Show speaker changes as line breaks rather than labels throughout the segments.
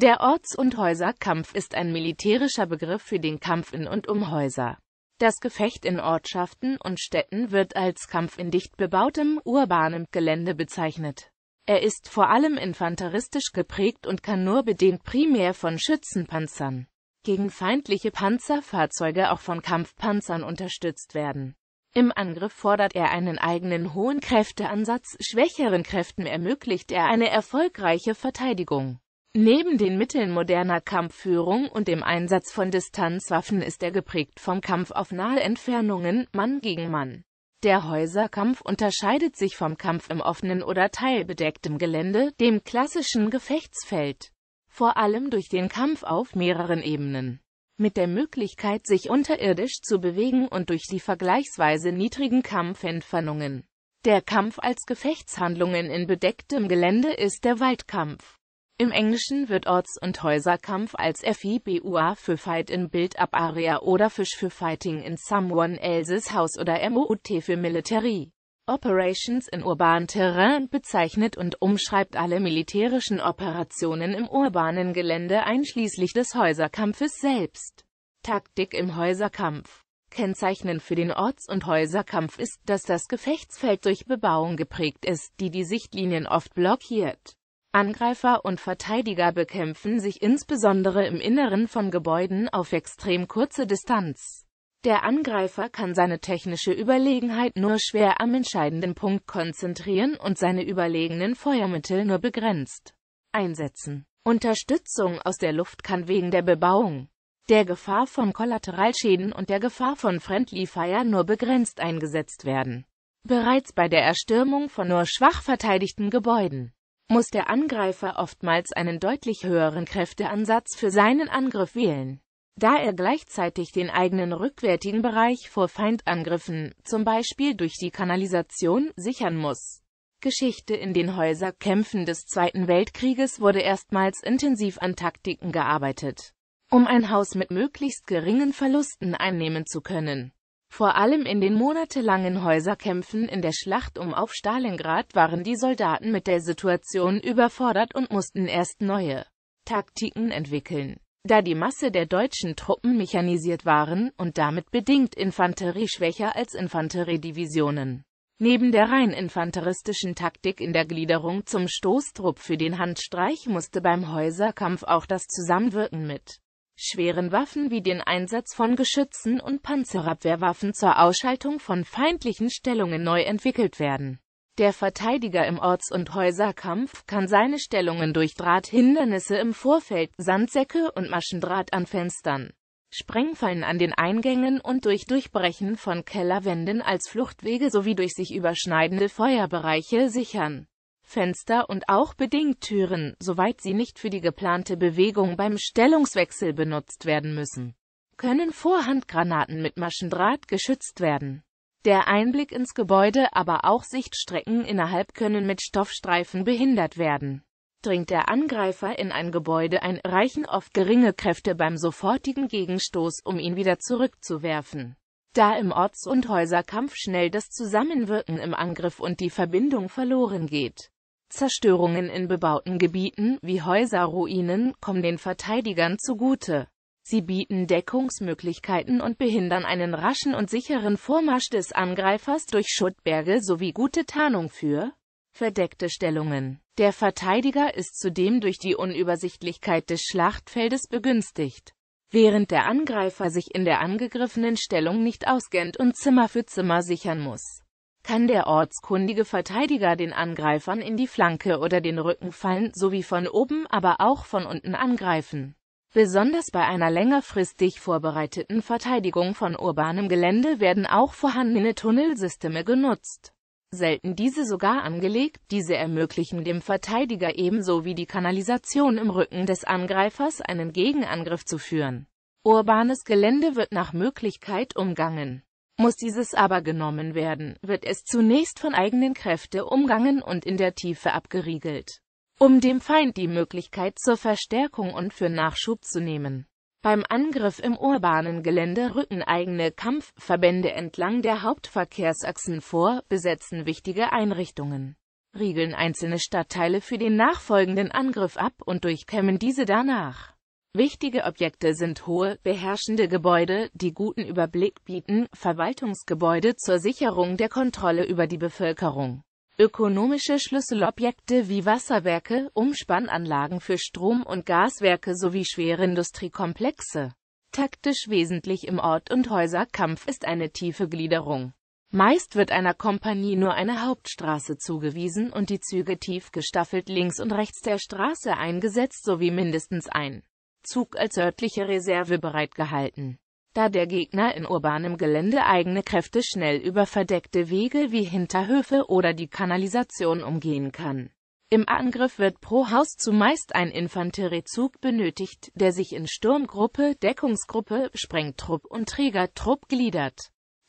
Der Orts- und Häuserkampf ist ein militärischer Begriff für den Kampf in und um Häuser. Das Gefecht in Ortschaften und Städten wird als Kampf in dicht bebautem, urbanem Gelände bezeichnet. Er ist vor allem infanteristisch geprägt und kann nur bedingt primär von Schützenpanzern gegen feindliche Panzerfahrzeuge auch von Kampfpanzern unterstützt werden. Im Angriff fordert er einen eigenen hohen Kräfteansatz, schwächeren Kräften ermöglicht er eine erfolgreiche Verteidigung. Neben den Mitteln moderner Kampfführung und dem Einsatz von Distanzwaffen ist er geprägt vom Kampf auf nahe Entfernungen, Mann gegen Mann. Der Häuserkampf unterscheidet sich vom Kampf im offenen oder teilbedecktem Gelände, dem klassischen Gefechtsfeld, vor allem durch den Kampf auf mehreren Ebenen. Mit der Möglichkeit, sich unterirdisch zu bewegen und durch die vergleichsweise niedrigen Kampfentfernungen. Der Kampf als Gefechtshandlungen in bedecktem Gelände ist der Waldkampf. Im Englischen wird Orts- und Häuserkampf als FIBUA für Fight in Build-Up Area oder Fish für Fighting in Someone Else's House oder MOUT für Military Operations in urban Terrain bezeichnet und umschreibt alle militärischen Operationen im urbanen Gelände einschließlich des Häuserkampfes selbst. Taktik im Häuserkampf Kennzeichnend für den Orts- und Häuserkampf ist, dass das Gefechtsfeld durch Bebauung geprägt ist, die die Sichtlinien oft blockiert. Angreifer und Verteidiger bekämpfen sich insbesondere im Inneren von Gebäuden auf extrem kurze Distanz. Der Angreifer kann seine technische Überlegenheit nur schwer am entscheidenden Punkt konzentrieren und seine überlegenen Feuermittel nur begrenzt einsetzen. Unterstützung aus der Luft kann wegen der Bebauung, der Gefahr von Kollateralschäden und der Gefahr von Friendly Fire nur begrenzt eingesetzt werden. Bereits bei der Erstürmung von nur schwach verteidigten Gebäuden muss der Angreifer oftmals einen deutlich höheren Kräfteansatz für seinen Angriff wählen. Da er gleichzeitig den eigenen rückwärtigen Bereich vor Feindangriffen, zum Beispiel durch die Kanalisation, sichern muss. Geschichte In den Häuserkämpfen des Zweiten Weltkrieges wurde erstmals intensiv an Taktiken gearbeitet, um ein Haus mit möglichst geringen Verlusten einnehmen zu können. Vor allem in den monatelangen Häuserkämpfen in der Schlacht um auf Stalingrad waren die Soldaten mit der Situation überfordert und mussten erst neue Taktiken entwickeln. Da die Masse der deutschen Truppen mechanisiert waren und damit bedingt Infanterie schwächer als Infanteriedivisionen. Neben der rein infanteristischen Taktik in der Gliederung zum Stoßtrupp für den Handstreich musste beim Häuserkampf auch das Zusammenwirken mit schweren Waffen wie den Einsatz von Geschützen und Panzerabwehrwaffen zur Ausschaltung von feindlichen Stellungen neu entwickelt werden. Der Verteidiger im Orts- und Häuserkampf kann seine Stellungen durch Drahthindernisse im Vorfeld, Sandsäcke und Maschendraht an Fenstern, Sprengfallen an den Eingängen und durch Durchbrechen von Kellerwänden als Fluchtwege sowie durch sich überschneidende Feuerbereiche sichern. Fenster und auch bedingt Türen, soweit sie nicht für die geplante Bewegung beim Stellungswechsel benutzt werden müssen, können Vorhandgranaten mit Maschendraht geschützt werden. Der Einblick ins Gebäude, aber auch Sichtstrecken innerhalb können mit Stoffstreifen behindert werden. Dringt der Angreifer in ein Gebäude ein, reichen oft geringe Kräfte beim sofortigen Gegenstoß, um ihn wieder zurückzuwerfen. Da im Orts- und Häuserkampf schnell das Zusammenwirken im Angriff und die Verbindung verloren geht, Zerstörungen in bebauten Gebieten, wie Häuserruinen, kommen den Verteidigern zugute. Sie bieten Deckungsmöglichkeiten und behindern einen raschen und sicheren Vormarsch des Angreifers durch Schuttberge sowie gute Tarnung für verdeckte Stellungen. Der Verteidiger ist zudem durch die Unübersichtlichkeit des Schlachtfeldes begünstigt. Während der Angreifer sich in der angegriffenen Stellung nicht auskennt und Zimmer für Zimmer sichern muss kann der ortskundige Verteidiger den Angreifern in die Flanke oder den Rücken fallen, sowie von oben, aber auch von unten angreifen. Besonders bei einer längerfristig vorbereiteten Verteidigung von urbanem Gelände werden auch vorhandene Tunnelsysteme genutzt. Selten diese sogar angelegt, diese ermöglichen dem Verteidiger ebenso wie die Kanalisation im Rücken des Angreifers einen Gegenangriff zu führen. Urbanes Gelände wird nach Möglichkeit umgangen. Muss dieses aber genommen werden, wird es zunächst von eigenen Kräften umgangen und in der Tiefe abgeriegelt, um dem Feind die Möglichkeit zur Verstärkung und für Nachschub zu nehmen. Beim Angriff im urbanen Gelände rücken eigene Kampfverbände entlang der Hauptverkehrsachsen vor, besetzen wichtige Einrichtungen, riegeln einzelne Stadtteile für den nachfolgenden Angriff ab und durchkämmen diese danach. Wichtige Objekte sind hohe, beherrschende Gebäude, die guten Überblick bieten, Verwaltungsgebäude zur Sicherung der Kontrolle über die Bevölkerung. Ökonomische Schlüsselobjekte wie Wasserwerke, Umspannanlagen für Strom- und Gaswerke sowie Schwerindustriekomplexe. Taktisch wesentlich im Ort- und Häuserkampf ist eine tiefe Gliederung. Meist wird einer Kompanie nur eine Hauptstraße zugewiesen und die Züge tief gestaffelt links und rechts der Straße eingesetzt sowie mindestens ein Zug als örtliche Reserve bereitgehalten. Da der Gegner in urbanem Gelände eigene Kräfte schnell über verdeckte Wege wie Hinterhöfe oder die Kanalisation umgehen kann. Im Angriff wird pro Haus zumeist ein Infanteriezug benötigt, der sich in Sturmgruppe, Deckungsgruppe, Sprengtrupp und Trägertrupp gliedert.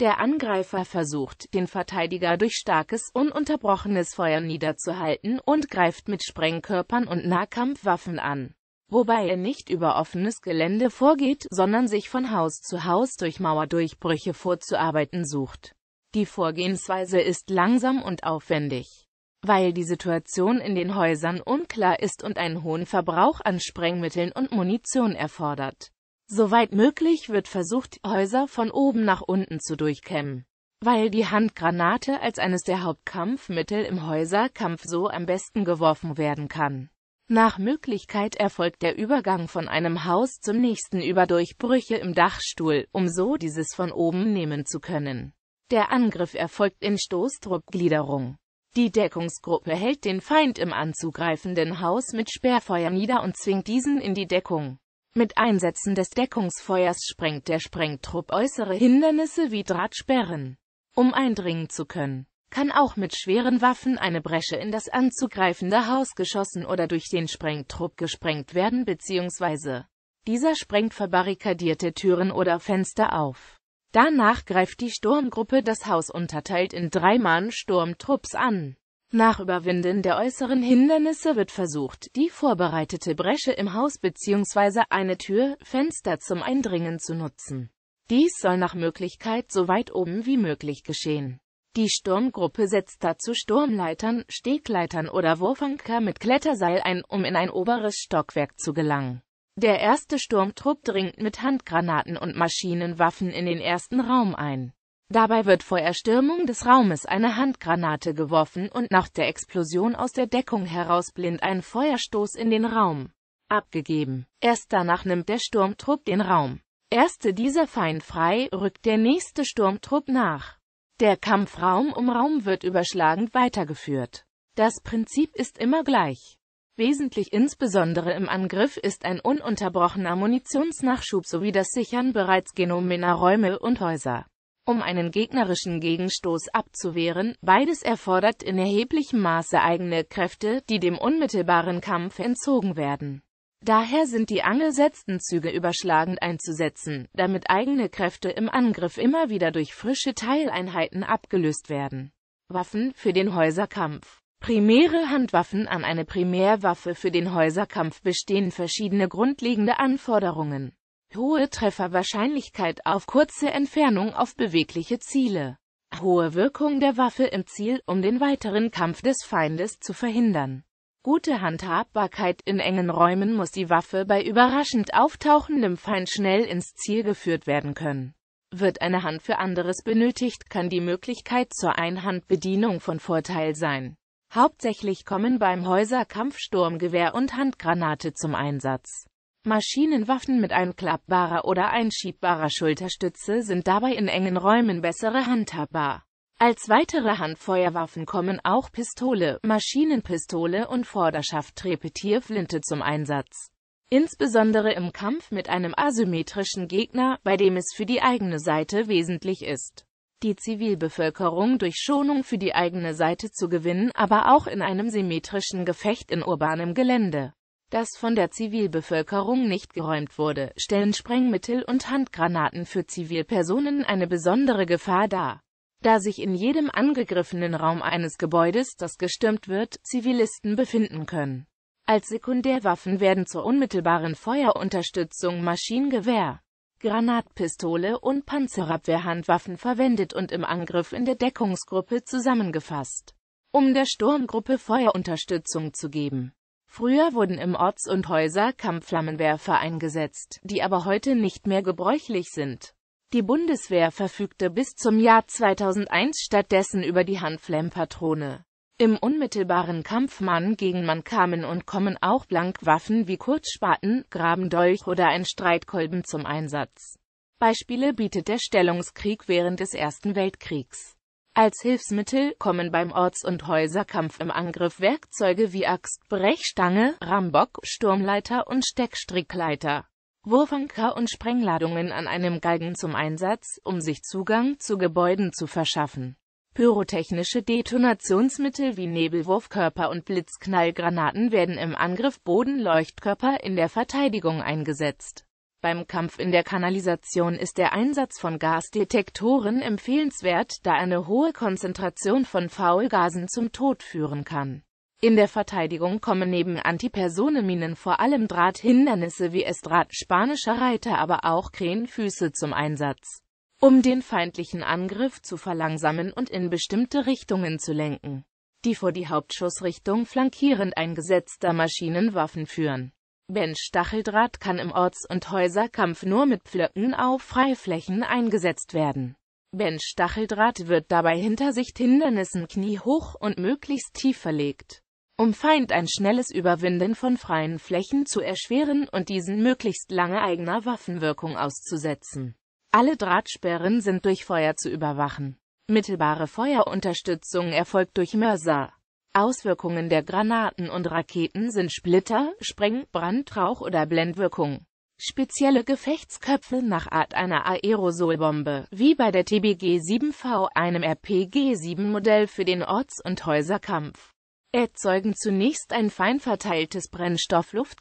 Der Angreifer versucht, den Verteidiger durch starkes, ununterbrochenes Feuer niederzuhalten und greift mit Sprengkörpern und Nahkampfwaffen an wobei er nicht über offenes Gelände vorgeht, sondern sich von Haus zu Haus durch Mauerdurchbrüche vorzuarbeiten sucht. Die Vorgehensweise ist langsam und aufwendig. Weil die Situation in den Häusern unklar ist und einen hohen Verbrauch an Sprengmitteln und Munition erfordert. Soweit möglich wird versucht, Häuser von oben nach unten zu durchkämmen. Weil die Handgranate als eines der Hauptkampfmittel im Häuserkampf so am besten geworfen werden kann. Nach Möglichkeit erfolgt der Übergang von einem Haus zum nächsten über Durchbrüche im Dachstuhl, um so dieses von oben nehmen zu können. Der Angriff erfolgt in Stoßtruppgliederung. Die Deckungsgruppe hält den Feind im anzugreifenden Haus mit Sperrfeuer nieder und zwingt diesen in die Deckung. Mit Einsetzen des Deckungsfeuers sprengt der Sprengtrupp äußere Hindernisse wie Drahtsperren, um eindringen zu können kann auch mit schweren Waffen eine Bresche in das anzugreifende Haus geschossen oder durch den Sprengtrupp gesprengt werden bzw. dieser sprengt verbarrikadierte Türen oder Fenster auf. Danach greift die Sturmgruppe das Haus unterteilt in drei Mann-Sturmtrupps an. Nach Überwinden der äußeren Hindernisse wird versucht, die vorbereitete Bresche im Haus bzw. eine Tür, Fenster zum Eindringen zu nutzen. Dies soll nach Möglichkeit so weit oben wie möglich geschehen. Die Sturmgruppe setzt dazu Sturmleitern, Stegleitern oder Wurfanker mit Kletterseil ein, um in ein oberes Stockwerk zu gelangen. Der erste Sturmtrupp dringt mit Handgranaten und Maschinenwaffen in den ersten Raum ein. Dabei wird vor Erstürmung des Raumes eine Handgranate geworfen und nach der Explosion aus der Deckung heraus blind ein Feuerstoß in den Raum abgegeben. Erst danach nimmt der Sturmtrupp den Raum. Erste dieser Feind frei, rückt der nächste Sturmtrupp nach. Der Kampf Raum um Raum wird überschlagend weitergeführt. Das Prinzip ist immer gleich. Wesentlich insbesondere im Angriff ist ein ununterbrochener Munitionsnachschub sowie das Sichern bereits genomener Räume und Häuser. Um einen gegnerischen Gegenstoß abzuwehren, beides erfordert in erheblichem Maße eigene Kräfte, die dem unmittelbaren Kampf entzogen werden. Daher sind die angesetzten Züge überschlagend einzusetzen, damit eigene Kräfte im Angriff immer wieder durch frische Teileinheiten abgelöst werden. Waffen für den Häuserkampf Primäre Handwaffen An eine Primärwaffe für den Häuserkampf bestehen verschiedene grundlegende Anforderungen. Hohe Trefferwahrscheinlichkeit auf kurze Entfernung auf bewegliche Ziele. Hohe Wirkung der Waffe im Ziel, um den weiteren Kampf des Feindes zu verhindern. Gute Handhabbarkeit in engen Räumen muss die Waffe bei überraschend auftauchendem Feind schnell ins Ziel geführt werden können. Wird eine Hand für anderes benötigt, kann die Möglichkeit zur Einhandbedienung von Vorteil sein. Hauptsächlich kommen beim Häuser Kampfsturmgewehr und Handgranate zum Einsatz. Maschinenwaffen mit einklappbarer oder einschiebbarer Schulterstütze sind dabei in engen Räumen bessere handhabbar. Als weitere Handfeuerwaffen kommen auch Pistole, Maschinenpistole und Vorderschaft-Repetierflinte zum Einsatz. Insbesondere im Kampf mit einem asymmetrischen Gegner, bei dem es für die eigene Seite wesentlich ist, die Zivilbevölkerung durch Schonung für die eigene Seite zu gewinnen, aber auch in einem symmetrischen Gefecht in urbanem Gelände, das von der Zivilbevölkerung nicht geräumt wurde, stellen Sprengmittel und Handgranaten für Zivilpersonen eine besondere Gefahr dar da sich in jedem angegriffenen Raum eines Gebäudes, das gestürmt wird, Zivilisten befinden können. Als Sekundärwaffen werden zur unmittelbaren Feuerunterstützung Maschinengewehr, Granatpistole und Panzerabwehrhandwaffen verwendet und im Angriff in der Deckungsgruppe zusammengefasst, um der Sturmgruppe Feuerunterstützung zu geben. Früher wurden im Orts- und Häuser Kampfflammenwerfer eingesetzt, die aber heute nicht mehr gebräuchlich sind. Die Bundeswehr verfügte bis zum Jahr 2001 stattdessen über die Handflammenpatrone. Im unmittelbaren Kampf Mann gegen Mann kamen und kommen auch Blankwaffen wie Kurzspaten, Grabendolch oder ein Streitkolben zum Einsatz. Beispiele bietet der Stellungskrieg während des Ersten Weltkriegs. Als Hilfsmittel kommen beim Orts- und Häuserkampf im Angriff Werkzeuge wie Axt, Brechstange, Rambock, Sturmleiter und Steckstrickleiter. Wurfanker und Sprengladungen an einem Galgen zum Einsatz, um sich Zugang zu Gebäuden zu verschaffen. Pyrotechnische Detonationsmittel wie Nebelwurfkörper und Blitzknallgranaten werden im Angriff Bodenleuchtkörper in der Verteidigung eingesetzt. Beim Kampf in der Kanalisation ist der Einsatz von Gasdetektoren empfehlenswert, da eine hohe Konzentration von Faulgasen zum Tod führen kann in der Verteidigung kommen neben Antipersonenminen vor allem Drahthindernisse wie Estrad spanischer Reiter, aber auch Krähenfüße zum Einsatz, um den feindlichen Angriff zu verlangsamen und in bestimmte Richtungen zu lenken, die vor die Hauptschussrichtung flankierend eingesetzter Maschinenwaffen führen. Ben stacheldraht kann im Orts- und Häuserkampf nur mit Pflöcken auf Freiflächen eingesetzt werden. Ben stacheldraht wird dabei hinter sich Hindernissen kniehoch und möglichst tief verlegt um Feind ein schnelles Überwinden von freien Flächen zu erschweren und diesen möglichst lange eigener Waffenwirkung auszusetzen. Alle Drahtsperren sind durch Feuer zu überwachen. Mittelbare Feuerunterstützung erfolgt durch Mörser. Auswirkungen der Granaten und Raketen sind Splitter, Spreng, Brand, Rauch oder Blendwirkung. Spezielle Gefechtsköpfe nach Art einer Aerosolbombe, wie bei der TBG-7V, einem RPG-7-Modell für den Orts- und Häuserkampf erzeugen zunächst ein fein verteiltes brennstoff luft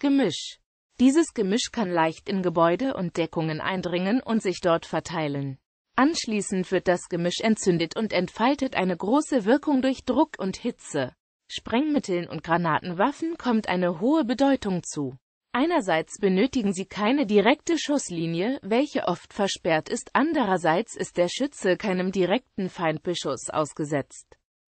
Dieses Gemisch kann leicht in Gebäude und Deckungen eindringen und sich dort verteilen. Anschließend wird das Gemisch entzündet und entfaltet eine große Wirkung durch Druck und Hitze. Sprengmitteln und Granatenwaffen kommt eine hohe Bedeutung zu. Einerseits benötigen sie keine direkte Schusslinie, welche oft versperrt ist, andererseits ist der Schütze keinem direkten Feindbeschuss ausgesetzt.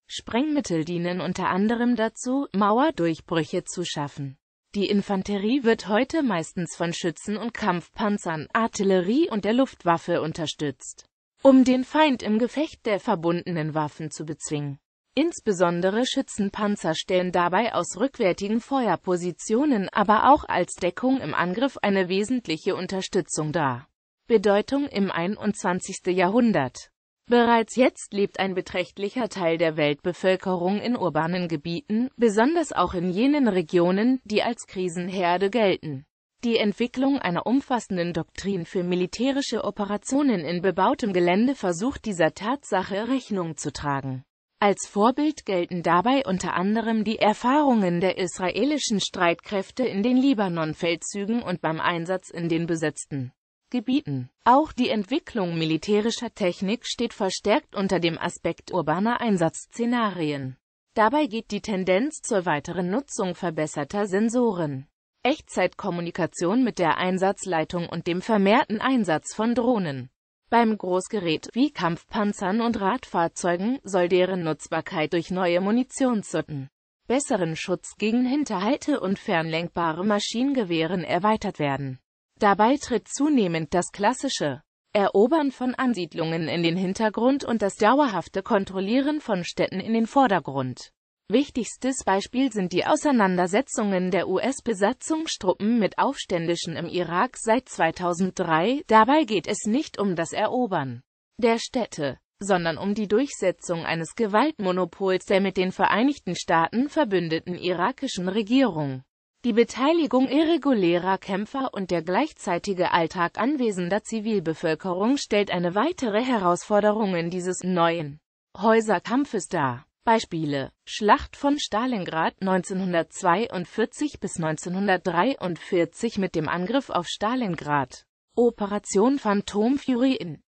Sprengmittel dienen unter anderem dazu, Mauerdurchbrüche zu schaffen. Die Infanterie wird heute meistens von Schützen und Kampfpanzern, Artillerie und der Luftwaffe unterstützt, um den Feind im Gefecht der verbundenen Waffen zu bezwingen. Insbesondere Schützenpanzer stellen dabei aus rückwärtigen Feuerpositionen, aber auch als Deckung im Angriff eine wesentliche Unterstützung dar. Bedeutung im 21. Jahrhundert Bereits jetzt lebt ein beträchtlicher Teil der Weltbevölkerung in urbanen Gebieten, besonders auch in jenen Regionen, die als Krisenherde gelten. Die Entwicklung einer umfassenden Doktrin für militärische Operationen in bebautem Gelände versucht dieser Tatsache Rechnung zu tragen. Als Vorbild gelten dabei unter anderem die Erfahrungen der israelischen Streitkräfte in den Libanon-Feldzügen und beim Einsatz in den besetzten Gebieten. Auch die Entwicklung militärischer Technik steht verstärkt unter dem Aspekt urbaner Einsatzszenarien. Dabei geht die Tendenz zur weiteren Nutzung verbesserter Sensoren, Echtzeitkommunikation mit der Einsatzleitung und dem vermehrten Einsatz von Drohnen. Beim Großgerät wie Kampfpanzern und Radfahrzeugen soll deren Nutzbarkeit durch neue Munitionssorten, besseren Schutz gegen Hinterhalte und fernlenkbare Maschinengewehren erweitert werden Dabei tritt zunehmend das klassische Erobern von Ansiedlungen in den Hintergrund und das dauerhafte Kontrollieren von Städten in den Vordergrund. Wichtigstes Beispiel sind die Auseinandersetzungen der US-Besatzungstruppen mit Aufständischen im Irak seit 2003. Dabei geht es nicht um das Erobern der Städte, sondern um die Durchsetzung eines Gewaltmonopols der mit den Vereinigten Staaten verbündeten irakischen Regierung. Die Beteiligung irregulärer Kämpfer und der gleichzeitige Alltag anwesender Zivilbevölkerung stellt eine weitere Herausforderung in dieses neuen Häuserkampfes dar. Beispiele Schlacht von Stalingrad 1942 bis 1943 mit dem Angriff auf Stalingrad Operation Phantom Fury in